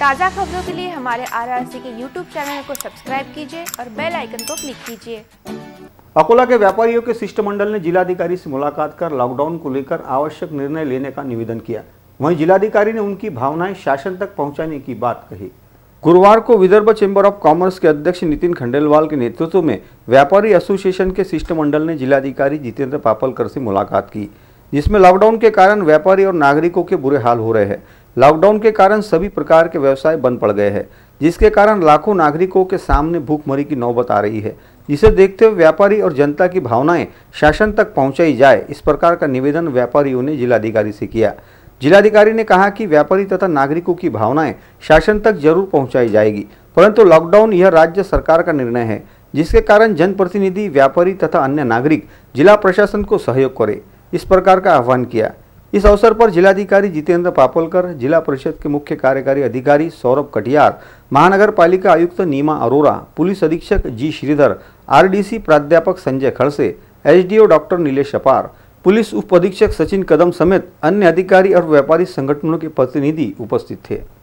ताज़ा खबरों के लिए हमारे आरआरसी के यूट्यूब चैनल को सब्सक्राइब कीजिए और बेल आइकन को क्लिक कीजिए अकोला के व्यापारियों के शिष्टमंडल ने जिलाधिकारी से मुलाकात कर लॉकडाउन को लेकर आवश्यक निर्णय लेने का निवेदन किया वहीं जिलाधिकारी ने उनकी भावनाएं शासन तक पहुंचाने की बात कही गुरुवार को विदर्भ चेंबर ऑफ कॉमर्स के अध्यक्ष नितिन खंडेलवाल के नेतृत्व में व्यापारी एसोसिएशन के शिष्टमंडल ने जिलाधिकारी जितेंद्र पापलकर से मुलाकात की जिसमें लॉकडाउन के कारण व्यापारी और नागरिकों के बुरे हाल हो रहे हैं लॉकडाउन के कारण सभी प्रकार के व्यवसाय बंद पड़ गए हैं जिसके कारण लाखों नागरिकों के सामने भूखमरी की नौबत आ रही है जिसे देखते हुए व्यापारी और जनता की भावनाएं शासन तक पहुंचाई जाए इस प्रकार का निवेदन व्यापारियों ने जिलाधिकारी से किया जिलाधिकारी ने कहा कि व्यापारी तथा नागरिकों की भावनाएं शासन तक जरूर पहुंचाई जाएगी परंतु लॉकडाउन यह राज्य सरकार का निर्णय है जिसके कारण जनप्रतिनिधि व्यापारी तथा अन्य नागरिक जिला प्रशासन को सहयोग करे इस प्रकार का आह्वान किया इस अवसर पर जिलाधिकारी जितेंद्र पापलकर जिला परिषद के मुख्य कार्यकारी अधिकारी सौरभ कटियार महानगर पालिका आयुक्त नीमा अरोरा पुलिस अधीक्षक जी श्रीधर आरडीसी प्राध्यापक Sanjay Khadse SDO doctor Nilesh Apar police उप अधीक्षक सचिन कदम समेत अन्य अधिकारी और व्यापारी संगठनों के प्रतिनिधि उपस्थित थे